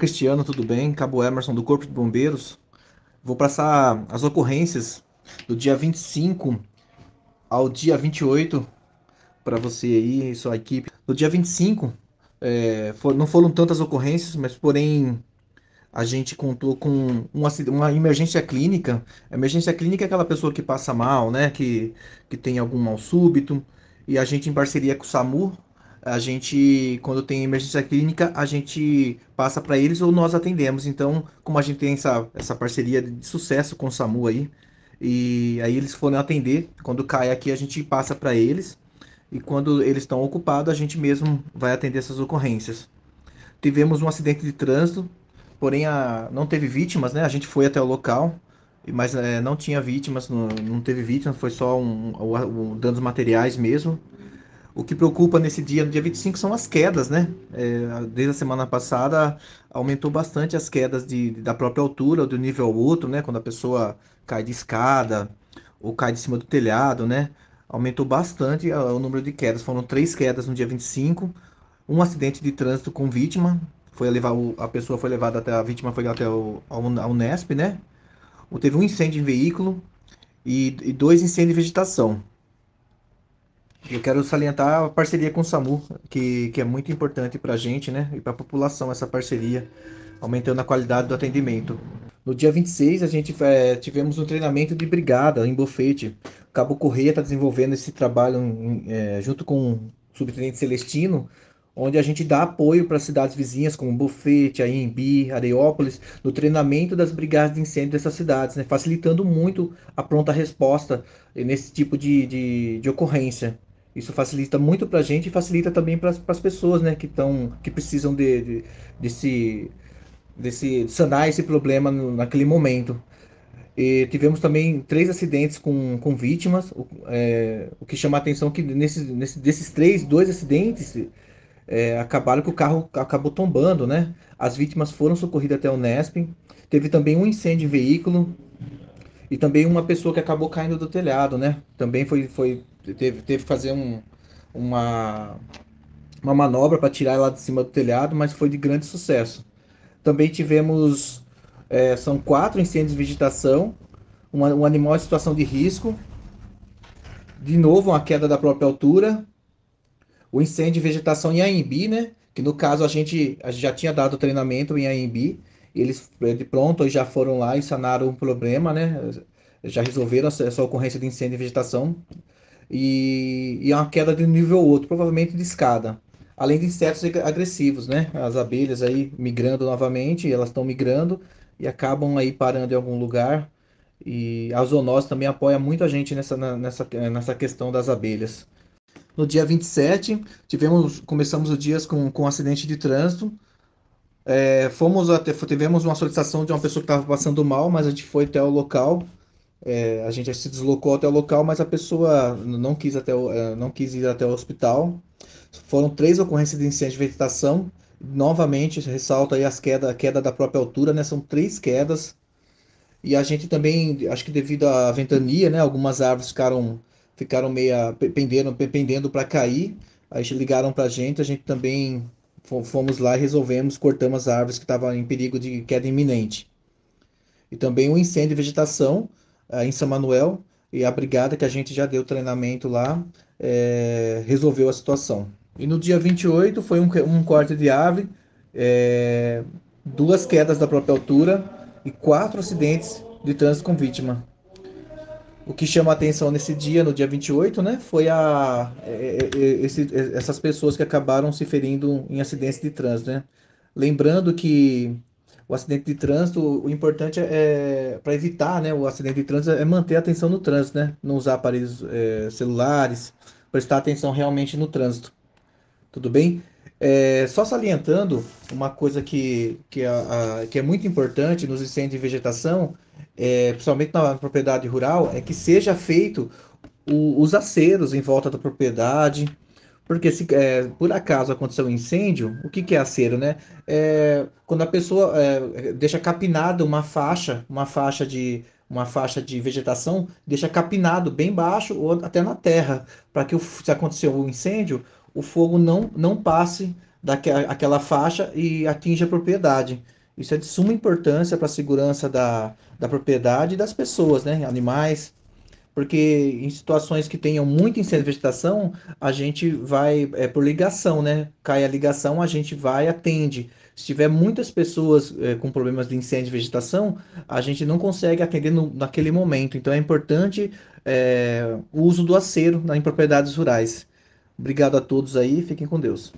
Cristiano, tudo bem? Cabo Emerson, do Corpo de Bombeiros. Vou passar as ocorrências do dia 25 ao dia 28 para você aí e sua equipe. No dia 25, é, for, não foram tantas ocorrências, mas porém a gente contou com uma, uma emergência clínica. emergência clínica é aquela pessoa que passa mal, né? Que, que tem algum mal súbito. E a gente, em parceria com o SAMU, a gente, quando tem emergência clínica, a gente passa para eles ou nós atendemos. Então, como a gente tem essa, essa parceria de sucesso com o SAMU aí, e aí eles foram atender, quando cai aqui a gente passa para eles, e quando eles estão ocupados, a gente mesmo vai atender essas ocorrências. Tivemos um acidente de trânsito, porém a, não teve vítimas, né? A gente foi até o local, mas é, não tinha vítimas, não, não, teve vítimas, foi só um, um, um danos materiais mesmo. O que preocupa nesse dia, no dia 25, são as quedas, né? É, desde a semana passada aumentou bastante as quedas de, da própria altura, do nível ao outro, né? Quando a pessoa cai de escada ou cai de cima do telhado, né? Aumentou bastante ah, o número de quedas. Foram três quedas no dia 25, um acidente de trânsito com vítima. Foi levar a pessoa foi levada até a vítima foi até o, a Unesp, né? teve um incêndio em veículo e, e dois incêndios em vegetação. Eu quero salientar a parceria com o SAMU, que, que é muito importante para a gente né, e para a população, essa parceria, aumentando a qualidade do atendimento. No dia 26, a gente é, tivemos um treinamento de brigada em Bofete. O Cabo Correia está desenvolvendo esse trabalho é, junto com o Subtenente Celestino, onde a gente dá apoio para cidades vizinhas como Bofete, Aimbi, Areópolis, no treinamento das brigadas de incêndio dessas cidades, né? facilitando muito a pronta resposta nesse tipo de, de, de ocorrência. Isso facilita muito para a gente e facilita também para as pessoas, né, que estão, que precisam de, de, de se sanar esse problema no, naquele momento. E tivemos também três acidentes com, com vítimas, o, é, o que chama a atenção é que nesses nesse, desses três, dois acidentes é, acabaram que o carro acabou tombando, né? As vítimas foram socorridas até o Nesp. Teve também um incêndio de veículo e também uma pessoa que acabou caindo do telhado, né? Também foi, foi teve, teve que fazer um, uma, uma manobra para tirar ela de cima do telhado, mas foi de grande sucesso. Também tivemos, é, são quatro incêndios de vegetação, um, um animal em situação de risco, de novo uma queda da própria altura, o incêndio de vegetação em Aimbi, né? Que no caso a gente, a gente já tinha dado treinamento em Aimbi, eles é, de pronto já foram lá e sanaram o um problema, né? Já resolveram essa ocorrência de incêndio de vegetação e, e é uma queda de um nível ou outro, provavelmente de escada. Além de insetos agressivos, né? As abelhas aí migrando novamente, elas estão migrando e acabam aí parando em algum lugar. E a zoonose também apoia muito a gente nessa, nessa, nessa questão das abelhas. No dia 27, tivemos, começamos o dia com, com um acidente de trânsito. É, fomos até, tivemos uma solicitação de uma pessoa que estava passando mal, mas a gente foi até o local é, a gente se deslocou até o local, mas a pessoa não quis, até o, é, não quis ir até o hospital. Foram três ocorrências de incêndio de vegetação. Novamente, ressalta aí as queda, a queda da própria altura, né? São três quedas. E a gente também, acho que devido à ventania, né? Algumas árvores ficaram, ficaram meia pendendo, pendendo para cair. Aí ligaram para a gente, a gente também fomos lá e resolvemos, cortamos as árvores que estavam em perigo de queda iminente. E também o um incêndio de vegetação, uh, em São Manuel e a brigada que a gente já deu treinamento lá é, resolveu a situação. E no dia 28 foi um, um corte de ave, é, duas quedas da própria altura e quatro acidentes de trânsito com vítima. O que chama a atenção nesse dia, no dia 28, né, foi a, é, esse, essas pessoas que acabaram se ferindo em acidentes de trânsito. Né? Lembrando que o acidente de trânsito, o importante é, é para evitar né, o acidente de trânsito, é manter a atenção no trânsito, né? Não usar aparelhos é, celulares, prestar atenção realmente no trânsito. Tudo bem? É, só salientando uma coisa que, que, a, é, a, que é muito importante nos incêndios de vegetação, é, principalmente na propriedade rural, é que seja feito o, os aceros em volta da propriedade, porque se é, por acaso aconteceu um incêndio, o que, que é acero, né? É, quando a pessoa é, deixa capinada uma faixa, uma faixa de uma faixa de vegetação, deixa capinado bem baixo ou até na terra, para que se aconteceu um incêndio, o fogo não, não passe daquela faixa e atinja a propriedade. Isso é de suma importância para a segurança da, da propriedade e das pessoas, né? Animais porque em situações que tenham muito incêndio de vegetação, a gente vai, é por ligação, né? Cai a ligação, a gente vai, atende. Se tiver muitas pessoas é, com problemas de incêndio de vegetação, a gente não consegue atender no, naquele momento. Então é importante é, o uso do acero em propriedades rurais. Obrigado a todos aí, fiquem com Deus.